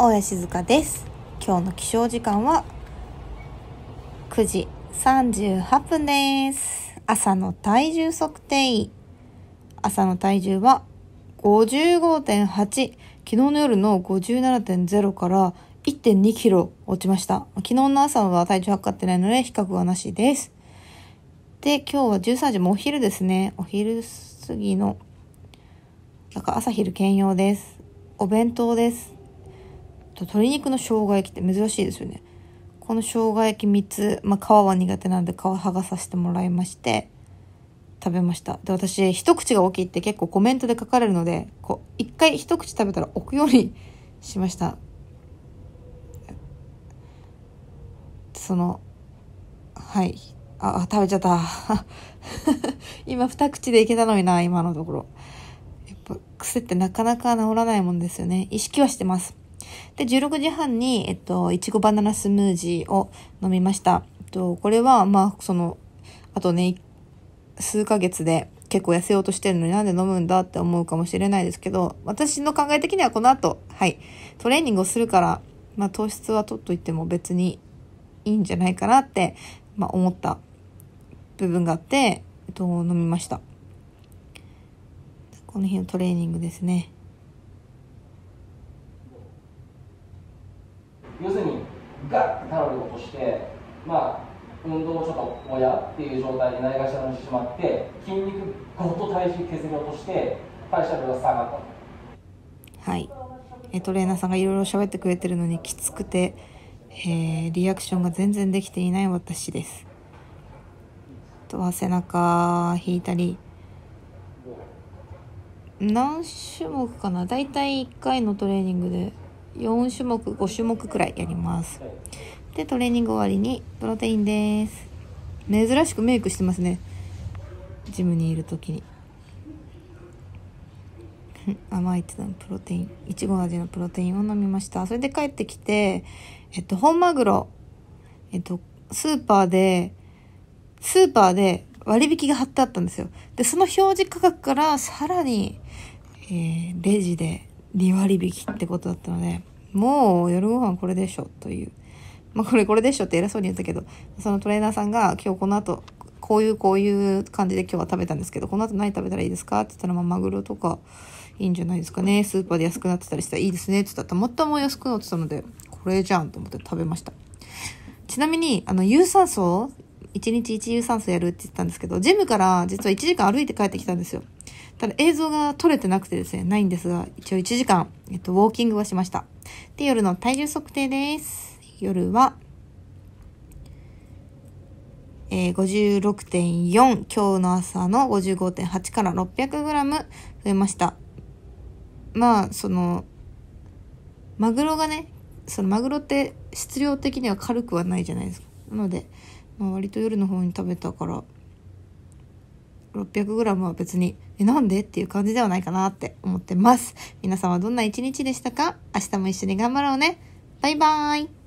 大谷静香です今日の起床時間は9時38分です朝の体重測定朝の体重は55.8昨日の夜の57.0から1.2キロ落ちました昨日の朝は体重測ってないので比較はなしですで今日は13時もお昼ですねお昼過ぎのなんか朝昼兼用ですお弁当ですと鶏肉の生姜焼きって珍しいですよねこの生姜焼き3つ、まあ、皮は苦手なんで皮剥がさせてもらいまして食べましたで私一口が大きいって結構コメントで書かれるのでこう一回一口食べたら置くようにしましたそのはいあ食べちゃった 今二口でいけたのにな今のところやっぱ癖ってなかなか治らないもんですよね意識はしてますで、16時半に、えっと、いちごバナナスムージーを飲みました。えっと、これは、まあ、その、あとね、数ヶ月で結構痩せようとしてるのになんで飲むんだって思うかもしれないですけど、私の考え的にはこの後、はい、トレーニングをするから、まあ、糖質は取っといても別にいいんじゃないかなって、まあ、思った部分があって、えっと、飲みました。この日のトレーニングですね。要するにガッてカロを落としてまあ運動をちょっと親っていう状態でないがしろにしてしまって筋肉ごと体重削り落として代謝量が下がったはいえトレーナーさんがいろいろ喋ってくれてるのにきつくて、えー、リアクションが全然できていない私ですあとは背中引いたり何種目かな大体1回のトレーニングで4種目5種目くらいやりますでトレーニング終わりにプロテインです珍しくメイクしてますねジムにいる時に 甘いってのプロテインいちご味のプロテインを飲みましたそれで帰ってきてえっと本マグロえっとスーパーでスーパーで割引が貼ってあったんですよでその表示価格からさらに、えー、レジで2割引きってことだったので、もう夜ご飯これでしょという。まあ、これこれでしょって偉そうに言ったけど、そのトレーナーさんが今日この後、こういうこういう感じで今日は食べたんですけど、この後何食べたらいいですかって言ったら、まあ、マグロとかいいんじゃないですかね。スーパーで安くなってたりしたらいいですねって言ったら、たまたま安くなってたので、これじゃんと思って食べました。ちなみに、あの、有酸素1日一有酸素やるって言ったんですけど、ジムから実は1時間歩いて帰ってきたんですよ。ただ映像が撮れてなくてですね、ないんですが、一応1時間、えっと、ウォーキングはしました。で、夜の体重測定です。夜は、えー、56.4、今日の朝の55.8から 600g 増えました。まあ、その、マグロがね、そのマグロって質量的には軽くはないじゃないですか。なので、まあ、割と夜の方に食べたから 600g は別にえなんでっていう感じではないかなって思ってます皆さんはどんな一日でしたか明日も一緒に頑張ろうねバイバーイ